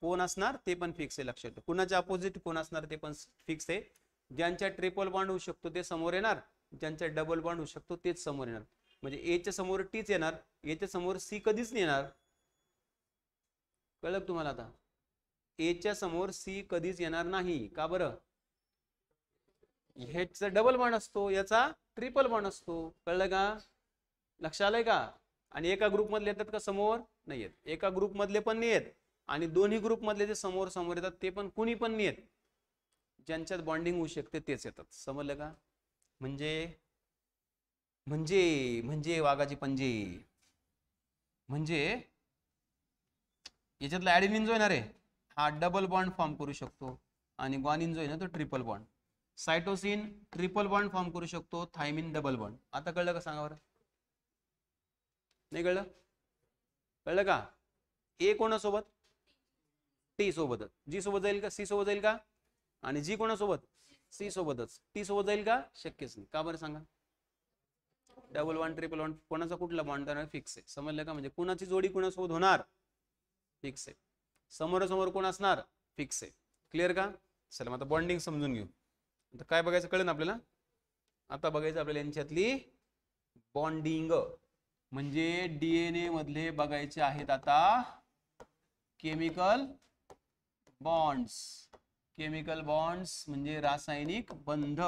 कोण असणार ते पण फिक्स आहे लक्षात ठेवा कोणाच्या अपोजिट कोण असणार ते पण फिक्स आहे ज्यांच्या ट्रिपल बॉन्ड होऊ शकतो ते समोर येणार ज्यांच्या डबल बॉन्ड होऊ शकतो तेच समोर येणार म्हणजे एच्या समोर टीच येणार एच्या समोर सी कधीच येणार कळलं तुम्हाला आता एच्या समोर सी कधीच येणार नाही का बरं ह्याचा डबल बॉन्ड असतो याचा ट्रिपल बॉन्ड असतो कळलं का लक्ष आलंय का आणि एका मधले येतात का समोर नाही येत एका मधले पण नाही येत आणि दोन्ही मधले जे समोर समोर येतात ते पण कुणी पण नाही येत ज्यांच्यात बॉन्डिंग होऊ शकते तेच येतात समजलं का म्हणजे म्हणजे म्हणजे वाघाची पंजे म्हणजे याच्यातला ऍडिनिन जो येणार आहे हा डबल बॉन्ड फॉर्म करू शकतो आणि ग्वानिन जो आहे ना तो triple bond cytosine triple bond form करू शकतो थायमिन डबल बॉन्ड आता कळलं का सांगा बरं नाही कळलं कळलं का ए कोणासोबत टी सोबतच जी सोबत जाईल का सी सोबत जाईल का आणि जी कोणासोबत सी सोबतच टी सोबत जाईल का शक्यच नाही का बरं सांगा डबल वन ट्रिपल वन कोणाचा कुठला बॉन्ड फिक्स आहे समजलं का म्हणजे कुणाची जोडी कुणासोबत होणार फिक्स आहे समोरासमोर कोण असणार फिक्स आहे क्लिअर का चला मग आता बॉन्डिंग समजून घेऊ आता काय बघायचं कळेल आपल्याला आता बघायचं आपल्याला यांच्यातली बॉन्डिंग म्हणजे डीएनए मधले बघायचे आहेत आता केमिकल बॉन्ड्स केमिकल बॉन्ड्स म्हणजे रासायनिक बंध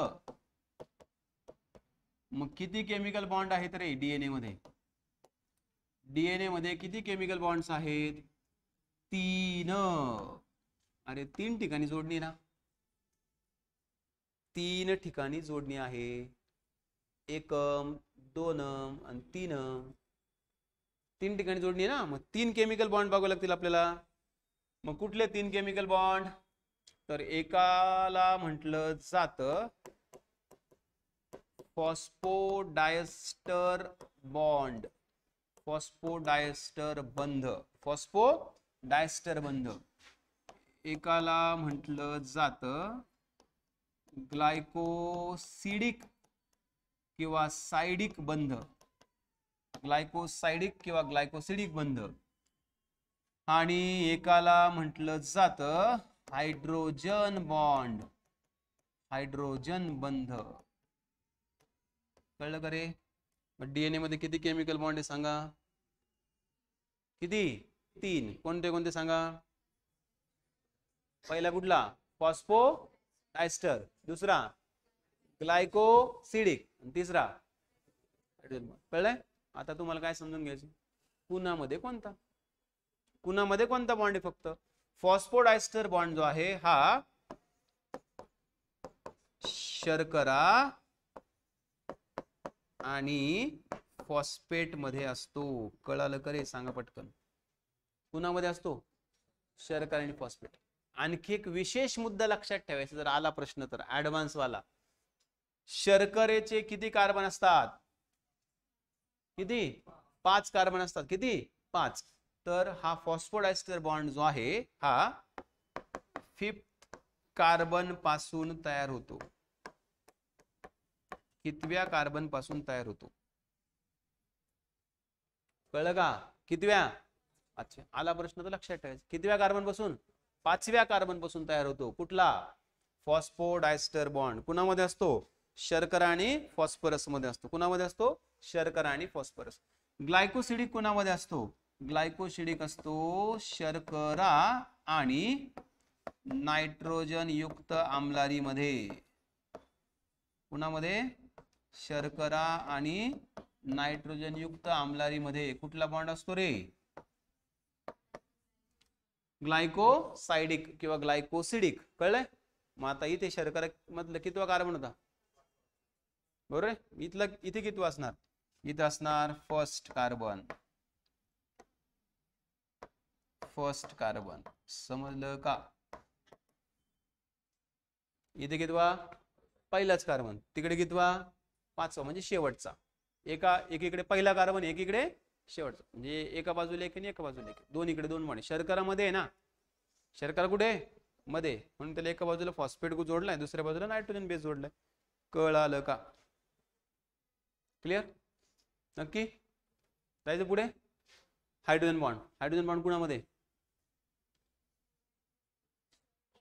मग किती केमिकल बॉन्ड आहेत रे डीएनए मध्ये डीएनए मध्ये किती केमिकल बॉन्ड्स आहेत तीन अरे तीन ठिकाणी जोडणी ना तीन ठिकाणी जोडणी आहे एकम दोन आणि तीन तीन ठिकाणी जोडणी ना मग तीन केमिकल बॉन्ड बघावे लागतील आपल्याला मग कुठले तीन केमिकल बॉन्ड तर एकाला म्हटलं जात फॉस्फोडायस्टर बॉन्ड फॉस्फोडायस्टर बंध फॉस्फो डायस्टर बंध एकाला म्हटलं जात ग्लायकोसिडिक किंवा सायडिक बंध ग्लायकोसायडिक किंवा ग्लायकोसिडिक बंध आणि एकाला म्हटलं जात हायड्रोजन बॉन्ड हायड्रोजन बंध कळलं का रे डीएनए मध्ये किती केमिकल बॉन्ड आहे सांगा किती तीन कोणते कोणते सांगा पहिला कुठला फॉस्फो डायस्टर दुसरा ग्लायकोसिडिक तिसरा कळलंय आता तुम्हाला काय समजून घ्यायचं मध्ये कोणता मध्ये कोणता बॉन्ड आहे फक्त फॉस्फोडायस्टर बॉन्ड जो आहे हा शर्करा आणि फॉस्फेट मध्ये असतो कळालं करे सांगा पटकन कुणामध्ये असतो शर्करा आणि फॉस्फेट आणखी एक विशेष मुद्दा लक्षात ठेवायचा जर आला प्रश्न तर ऍडव्हान्स वाला शर्करेचे किती कार्बन असतात किती पाच कार्बन असतात किती पाच तर हा फॉस्फोडायस्टर बॉन्ड जो आहे हा फिफ्थ कार्बन पासून तयार होतो कितव्या कार्बन पासून तयार होतो कळलं का कितव्या अच्छा आला प्रश्न तर लक्षात ठेवायचा कितव्या कार्बन पासून पाचव्या कार्बन पासून तयार होतो कुठला डायस्टर बॉन्ड कुणामध्ये असतो शर्करा आणि फॉस्फरस मध्ये असतो कुणामध्ये असतो शर्करा आणि फॉस्फरस ग्लायकोसिडिक कुणामध्ये असतो ग्लायकोसिडिक असतो शर्करा आणि नायट्रोजन युक्त आमलारीमध्ये कुणामध्ये शर्करा आणि नायट्रोजन युक्त आमलारीमध्ये कुठला बॉन्ड असतो रे ग्लायकोसायडिक किंवा ग्लायकोसिडिक कळलंय मग आता इथे शर्करा मधलं कितवा कार्बन होता बरोबर इथलं इथे कितवा असणार इथं असणार फर्स्ट कार्बन फर्स्ट कार्बन समजलं का इथे कितवा पहिलाच कार्बन तिकडे कितवा पाचवा म्हणजे शेवटचा एका एकीकडे पहिला कार्बन एकीकडे शेवटचं म्हणजे एका बाजूला एक आणि एका बाजूला एक दोन इकडे दोन म्हणे शर्करामध्ये आहे ना शर्करा कुठे मध्ये म्हणून त्याला एका बाजूला फॉस्फेट जोडलाय दुसऱ्या बाजूला नायट्रोजन बेस जोडलाय कळालं का क्लिअर नक्की जायचं पुढे हायड्रोजन बॉन्ड हायड्रोजन बॉन्ड कुणामध्ये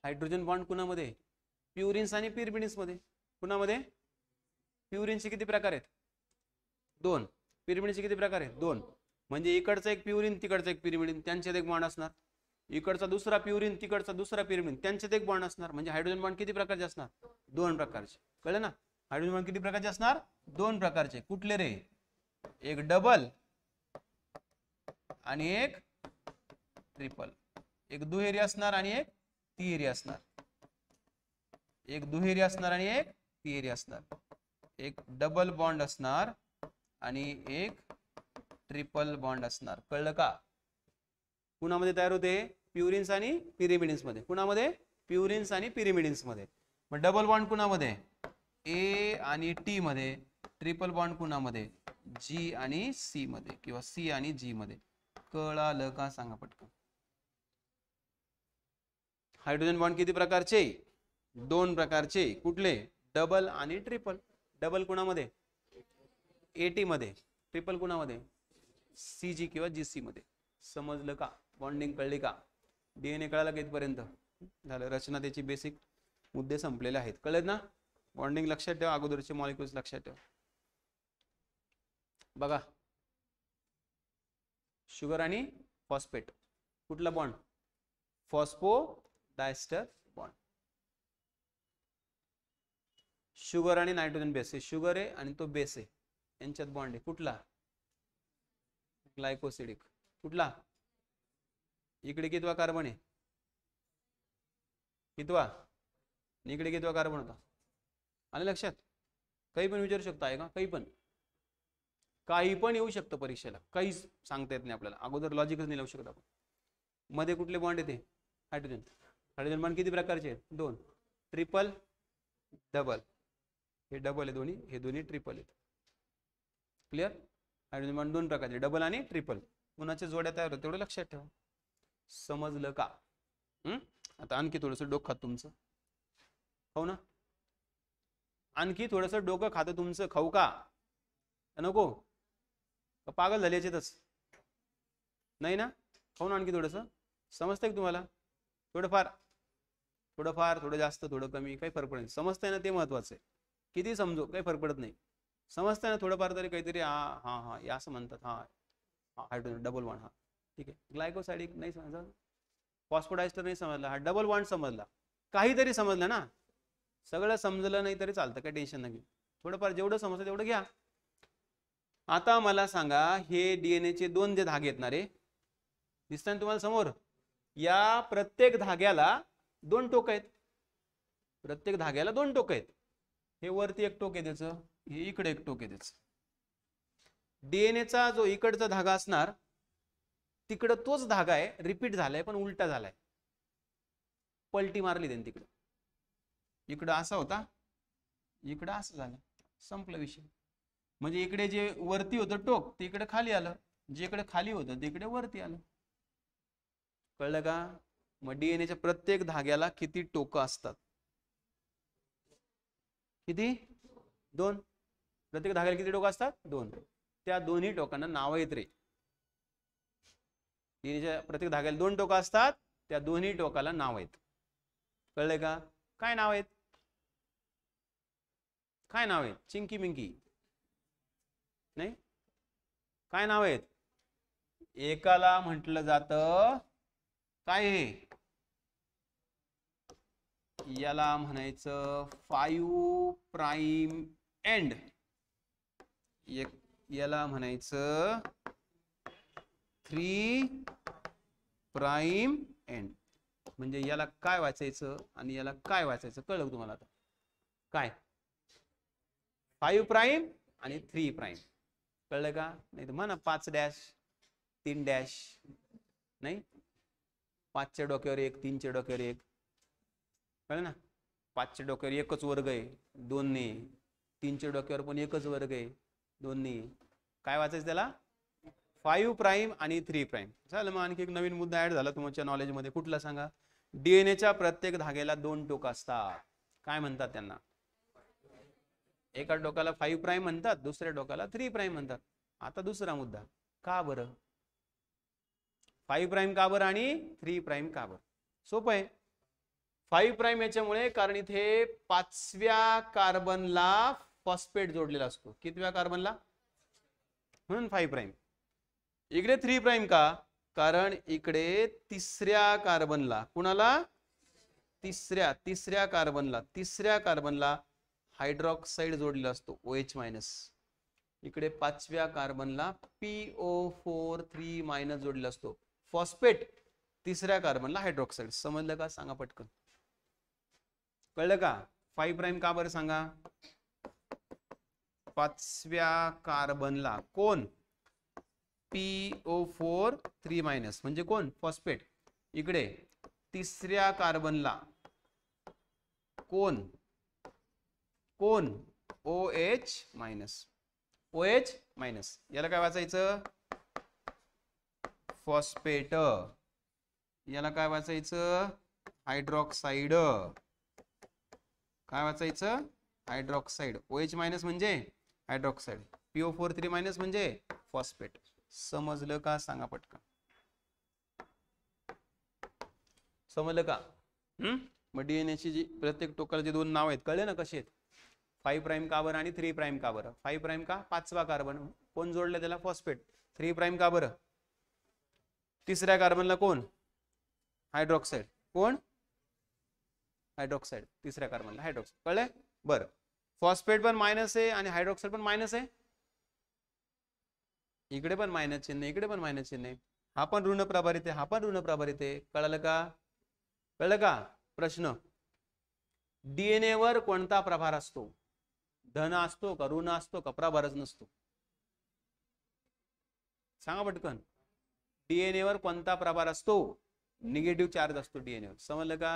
हायड्रोजन बॉन्ड कुणामध्ये प्युरिन्स आणि पिरबिन्स मध्ये कुणामध्ये प्युरिन्सचे किती प्रकार आहेत दोन पिरमिडचे किती प्रकार आहेत दोन म्हणजे इकडचा एक प्युरिन तिकडचा एक पिरिमिडीन त्यांच्यात एक बॉन्ड असणार इकडचा दुसरा प्युरिन तिकडचा दुसरा पिरिमिन त्यांच्यात एक बॉन्ड असणार म्हणजे हायड्रोजन बॉन्ड किती प्रकारचे असणार दोन प्रकारचे कळलं ना हायड्रोजन बॉन्ड किती प्रकारचे असणार दोन प्रकारचे कुठले रे एक डबल आणि एक ट्रिपल एक दुहेरी असणार आणि एक तिहेरी असणार एक दुहेरी असणार आणि एक तिहेरी असणार एक डबल बॉन्ड असणार आणि एक ट्रिपल बॉन्ड असणार कळलं का कुणामध्ये तयार होते प्युरिन्स आणि पिरिमिडिन्स मध्ये कुणामध्ये प्युरिन्स आणि पिरिमिडिन्स मध्ये मग डबल बॉन्ड कुणामध्ये ए आणि टी मध्ये ट्रिपल बॉन्ड कुणामध्ये जी आणि सी मध्ये किंवा सी आणि जी मध्ये कळालं का सांगा पटकन हायड्रोजन बॉन्ड किती प्रकारचे दोन प्रकारचे कुठले डबल आणि ट्रिपल डबल कुणामध्ये एटी मध्ये ट्रिपल कुणामध्ये सी जी किंवा जी मध्ये समजलं का बॉन्डिंग कळली का डीएनए कळाला का इथपर्यंत झालं रचना त्याची बेसिक मुद्दे संपलेले आहेत कळलेत ना बॉन्डिंग लक्षात ठेवा अगोदरचे मॉलिक्युल्स लक्षात ठेवा बघा शुगर आणि फॉस्फेट कुठला bond phosphodiester bond sugar आणि नायट्रोजन बेस आहे शुगर आहे आणि तो बेस आहे यांच्यात बॉन्ड आहे कुठला ग्लायकोसिडिक कुठला इकडे कितवा कार्बन आहे कितवा इकडे कितवा कार्बन होता आले लक्षात काही पण विचारू शकता आहे का काही पण काही पण येऊ शकतं परीक्षेला काहीच सांगता येत नाही आपल्याला अगोदर लॉजिकच नाही लावू शकत आपण मध्ये कुठले बॉन्ड येते हायड्रोजन हायड्रोजन बॉन्ड किती प्रकारचे दोन ट्रिपल डबल हे डबल आहे दोन्ही हे दोन्ही ट्रिपल आहेत क्लिअर हायड्रोजन दोन प्रकारचे डबल आणि ट्रिपल कुणाच्या जोड्या तयार होतात तेवढं लक्षात ठेवा समजलं का आता आणखी थोडस डोकं खात तुमचं हो ना आणखी थोडस डोकं खात तुमचं खाऊ का नको पागल झाले याच्यातच नाही ना खाऊ ना आणखी थोडस समजतंय का तुम्हाला थोडंफार थोडंफार थोडं जास्त थोडं कमी काही फरक पडत नाही समजतंय ना ते महत्वाचं किती समजो काही फरक पडत नाही समजतंय ना थोडंफार तरी काहीतरी हा हा हा या असं म्हणतात हा हायड्रोजन डबल वन हा ठीक आहे ग्लायकोसायडिक नाही समजा फॉस्फोडायस्टर नाही समजला हा डबल वन समजला काहीतरी समजलं ना सगळं समजलं नाही तरी चालतं काही टेन्शन नाही थोडंफार जेवढं समजतं तेवढं घ्या आता मला सांगा हे डीएनए चे दोन जे धागे आहेत ना रे तुम्हाला समोर या प्रत्येक धाग्याला दोन टोक आहेत प्रत्येक धाग्याला दोन टोक आहेत हे वरती एक टोक आहे त्याचं हे इकडे एक टोक आहे डीएनए डीएनएचा जो इकडचा धागा असणार तिकडं तोच धागा आहे रिपीट झालाय पण उलटा झालाय पलटी मारली त्यांनी तिकडं इकडं असा होता इकडं असं झालं संपलं विषय म्हणजे इकडे जे वरती होतं टोक ते इकडे खाली आलं जे इकडे खाली होतं ते इकडे वरती आलं कळलं का मग डीएनएच्या प्रत्येक धाग्याला किती टोकं असतात किती दोन प्रत्येक धाग्याला किती टोकं असतात दोन त्या दोन्ही टोकांना नावं येत रे प्रत्येक धाग्याला दोन टोकं असतात त्या दोन्ही टोकाला नाव आहेत कळलंय का काय नाव आहेत काय नाव आहेत चिंकी मिंकी नाही काय नाव आहेत एकाला म्हटलं जात काय हे याला म्हणायचं फायू प्राईम एंड याला म्हणायचं थ्री प्राईम एंड म्हणजे याला काय वाचायचं आणि याला काय वाचायचं कळलं तुम्हाला आता काय फाईव्ह प्राईम आणि थ्री प्राईम कळलं का नाही तर म्हणा पाच डॅश तीन डॅश नाही पाचच्या डोक्यावर एक तीनच्या डोक्यावर एक कळलं ना पाचच्या डोक्यावर एकच वर्ग आहे दोन ने तीनच्या डोक्यावर पण एकच वर्ग आहे दोन्ही काय वाचायचं त्याला फाईव्ह प्राईम आणि थ्री प्राईम झालं मग आणखी एक नवीन मुद्दा ऍड झाला तुमच्या नॉलेजमध्ये कुठला सांगा डीएनएच्या प्रत्येक धाग्याला दोन टोक असतात काय म्हणतात त्यांना एका टोकाला फाईव्ह प्राईम म्हणतात दुसऱ्या टोकाला थ्री प्राईम म्हणतात आता दुसरा मुद्दा का बरं फाईव्ह प्राईम का बरं आणि थ्री प्राईम का बरं सोपं आहे फाईव्ह प्राईम याच्यामुळे कारण इथे पाचव्या कार्बनला फॉस्पेट जोडलेला असतो कितव्या कार्बनला म्हणून फाईव्ह प्राईम इकडे थ्री प्राईम का कारण इकडे तिसऱ्या कार्बनला कुणाला तिसऱ्या तिसऱ्या कार्बनला तिसऱ्या कार्बनला हायड्रॉक्साईड जोडलेला असतो ओ एच मायनस इकडे पाचव्या कार्बनला ओ फोर थ्री मायनस जोडलेला असतो फॉस्पेट तिसऱ्या कार्बनला हायड्रॉक्साईड समजलं का सांगा पटकन कळलं का फाईव्ह प्राईम का बरं सांगा पाचव्या कार्बनला कोण ओ फोर थ्री मायनस म्हणजे कोण फॉस्फेट इकडे तिसऱ्या कार्बनला कोण कोण O H minus O H minus याला काय वाचायचं फॉस्फेट याला काय वाचायचं हायड्रॉक्साईड काय वाचायचं हायड्रॉक्साईड ओ एच मायनस म्हणजे hydroxide PO four three minus म्हणजे फॉस्फेट समजलं का सांगा पटकन समजलं का हम्म मग ची जी प्रत्येक टोकाला जे दोन नाव आहेत कळले ना कसे आहेत फाईव्ह प्राईम का बरं आणि थ्री प्राईम का बरं फाईव्ह प्राईम का पाचवा कार्बन कोण जोडलं त्याला फॉस्फेट थ्री प्राईम का बरं तिसऱ्या कार्बनला कोण हायड्रॉक्साईड कोण हायड्रॉक्साईड तिसऱ्या कार्बनला हायड्रॉक्साईड कळले बरं फॉस्फेट पण मायनस आहे आणि हायड्रोक्साईड पण मायनस आहे इकडे पण मायनस चिन्ह इकडे पण मायनस चिन्ह हा पण ऋण प्रभारित आहे हा पण ऋण प्रभारित आहे कळलं का कळलं का प्रश्न डीएनए वर कोणता प्रभार असतो धन असतो का ऋण असतो का प्रभारच नसतो सांगा पटकन डीएनए वर कोणता प्रभार असतो निगेटिव्ह चार्ज असतो डीएनए वर समजलं का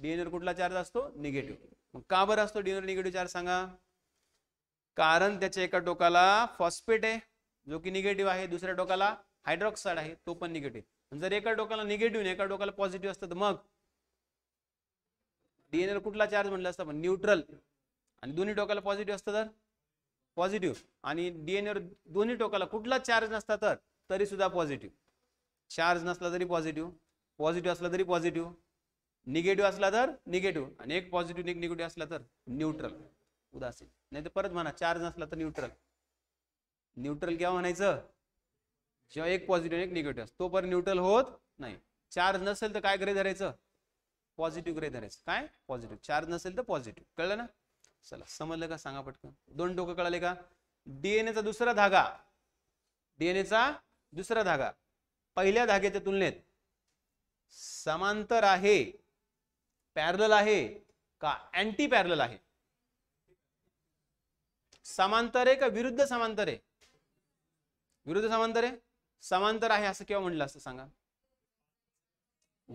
डीएनए वर कुठला चार्ज असतो निगेटिव्ह मग का बरं असतो डिनर निगेटिव्ह चार्ज सांगा कारण त्याच्या एका टोकाला फॉस्फेट आहे जो की निगेटिव्ह आहे दुसऱ्या टोकाला हायड्रॉक्साईड आहे तो पण निगेटिव्ह जर एका टोकाला निगेटिव्ह एका टोकाला पॉझिटिव्ह असतं तर मग डीएनएल कुठला चार्ज म्हणलं असतं पण न्यूट्रल आणि दोन्ही टोकाला पॉझिटिव्ह असतं तर पॉझिटिव्ह आणि डीएनएल दोन्ही टोकाला कुठला चार्ज नसता तर तरी सुद्धा पॉझिटिव्ह चार्ज नसला तरी पॉझिटिव्ह पॉझिटिव्ह असला तरी पॉझिटिव्ह निगेटिव्ह असला तर निगेटिव्ह आणि एक पॉझिटिव्ह एक निगेटिव्ह असला तर न्यूट्रल उदासीन नाही तर परत म्हणा चार्ज नसला तर न्यूट्रल न्यूट्रल केव्हा म्हणायचं जेव्हा एक पॉझिटिव्ह एक निगेटिव्ह असतो पण न्यूट्रल होत नाही चार्ज नसेल तर काय ग्रे धरायचं पॉझिटिव्ह ग्रे धरायचं काय पॉझिटिव्ह चार्ज नसेल तर पॉझिटिव्ह कळलं ना चला समजलं का सांगा पटकन दोन डोकं कळाले का डीएनएचा दुसरा धागा डीएनएचा दुसरा धागा पहिल्या धाग्याच्या तुलनेत समांतर आहे पॅरल आहे का अँटी पॅरल आहे समांतर आहे का विरुद्ध समांतर आहे विरुद्ध समांतर आहे समांतर आहे असं केव्हा म्हणलं असं सांगा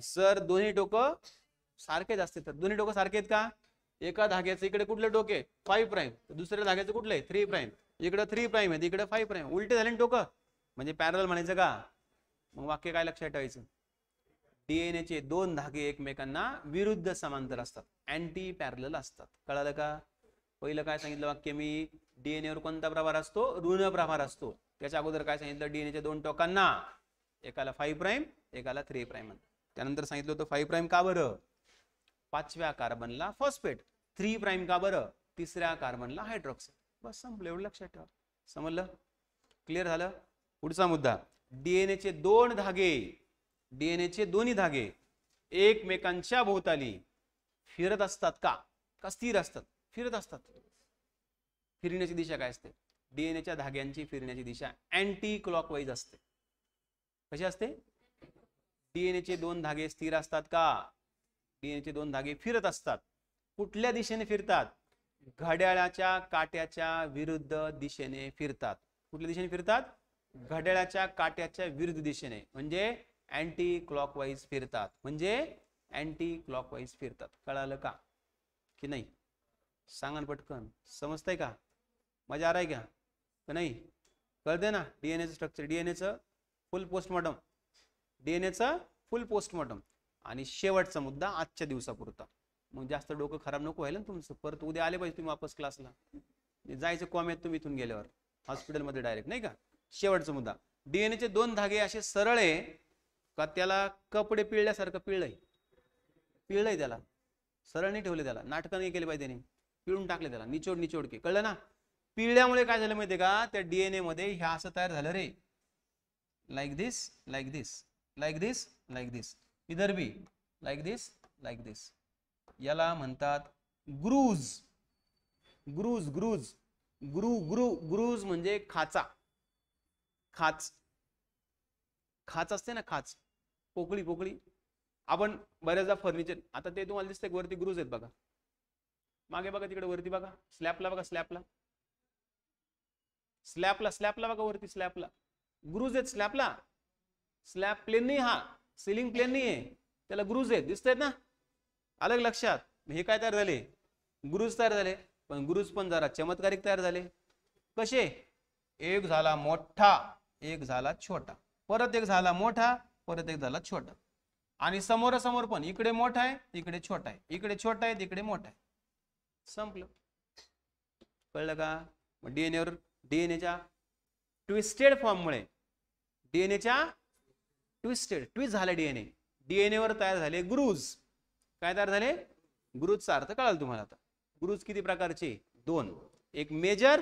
सर दोन्ही डोकं सारखेच असते तर दोन्ही डोकं सारखे आहेत का एका धाग्याचं इकडे कुठले डोके फाईव्ह प्राईम दुसऱ्या धाग्याचं कुठले थ्री प्राईम इकडे थ्री प्राईम आहे इकडे फाईव्ह प्राईम उलटे झाले ना टोकं म्हणजे पॅरल म्हणायचं का मग वाक्य काय लक्षात ठेवायचं डीएनएचे दोन धागे एकमेकांना विरुद्ध समांतर असतात अँटी पॅरल असतात कळालं का पहिलं काय सांगितलं वाक्य मी डीएनए वर कोणता प्रभार असतो ऋण प्रभार असतो त्याच्या अगोदर काय सांगितलं डीएनएच्या दोन टोकांना एकाला फाईव्ह प्राईम एकाला थ्री प्राईम त्यानंतर सांगितलं होतं फाईव्ह प्राईम का बरं पाचव्या कार्बनला फॉस्फेट थ्री प्राईम का बरं तिसऱ्या कार्बनला हायड्रॉक्साईड बस संपलं एवढं लक्षात ठेवा समजलं क्लिअर झालं पुढचा मुद्दा डीएनएचे दोन धागे डीएनए चे दोन्ही धागे एकमेकांच्या भोवताली फिरत असतात का का स्थिर असतात फिरत असतात फिरण्याची दिशा काय असते डीएनएच्या धाग्यांची फिरण्याची दिशा अँटी क्लॉकवाईज असते कशी असते डीएनए चे दोन धागे स्थिर असतात का डीएनए चे दोन धागे फिरत असतात कुठल्या दिशेने फिरतात घड्याळाच्या काट्याच्या विरुद्ध दिशेने फिरतात कुठल्या दिशेने फिरतात घड्याळाच्या काट्याच्या विरुद्ध दिशेने म्हणजे अँटी क्लॉकवाईज फिरतात म्हणजे अँटी क्लॉकवाईज फिरतात कळालं का की नाही सांगा पटकन समजतंय का मजा आराय का नाही कळते ना डीएनएचं स्ट्रक्चर डीएनएचं फुल पोस्टमॉर्टम डीएनएचं फुल पोस्टमॉर्टम आणि शेवटचा मुद्दा आजच्या दिवसापुरता मग जास्त डोकं खराब नको व्हायला ना तुमचं परत उद्या आले पाहिजे तुम्ही वापस क्लासला जायचं कॉम आहेत तुम्ही इथून गेल्यावर हॉस्पिटलमध्ये डायरेक्ट नाही का शेवटचा मुद्दा चे दोन धागे असे सरळ आहे का त्याला कपडे पिळल्यासारखं पिळलंय पिळलंय त्याला सरळ नाही ठेवले त्याला नाटकं नाही केले पाहिजे त्याने पिळून टाकले त्याला निचोड निचोड के कळलं ना पिळल्यामुळे काय झालं माहितीये का त्या डीएनए मध्ये ह्या असं तयार झालं रे like this like this like this like this इधर बी लाईक दिस लाईक दिस याला म्हणतात ग्रुज ग्रुज ग्रुज ग्रु ग्रु ग्रुज म्हणजे खाचा खाच खाच असते ना खाच पोकळी पोकळी आपण बऱ्याचदा फर्निचर आता ते तुम्हाला दिसते वरती ग्रुज आहेत बघा मागे बघा तिकडे वरती बघा स्लॅपला बघा स्लॅपला स्लॅपला स्लॅबला बघा वरती स्लॅपला ग्रुज आहेत स्लॅपला स्लॅब प्लेन नाही हा सिलिंग प्लेन नाही आहे त्याला ग्रुज आहेत दिसत आहेत ना अलग लक्षात हे काय तयार झाले ग्रुज तयार झाले पण ग्रुज पण जरा चमत्कारिक तयार झाले कसे एक झाला मोठा एक झाला छोटा परत एक झाला मोठा परत एक झाला छोटा आणि समोरासमोर पण इकडे मोठा आहे इकडे छोटा आहे इकडे छोटा आहे तिकडे मोठा आहे संपलं कळलं का मग डीएनएवर डीएनएच्या ट्विस्टेड फॉर्ममुळे डीएनएच्या ट्विस्टेड ट्विस्ट झाला डीएनए डीएनएवर तयार झाले ग्रुज काय तयार झाले ग्रुजचा अर्थ कळाल तुम्हाला आता ग्रुज किती प्रकारचे दोन एक मेजर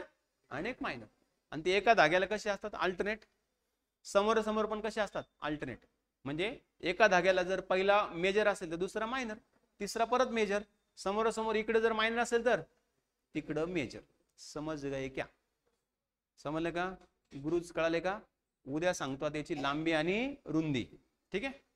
आणि एक मायनर आणि ते एका धाग्याला कसे असतात अल्टरनेट समोर पण कसे असतात अल्टरनेट म्हणजे एका धाग्याला जर पहिला मेजर असेल तर दुसरा मायनर तिसरा परत मेजर समोर समोर इकडे जर मायनर असेल तर तिकडं मेजर समज गे क्या समजलं का गुरुज कळाले का उद्या सांगतो त्याची लांबी आणि रुंदी ठीक आहे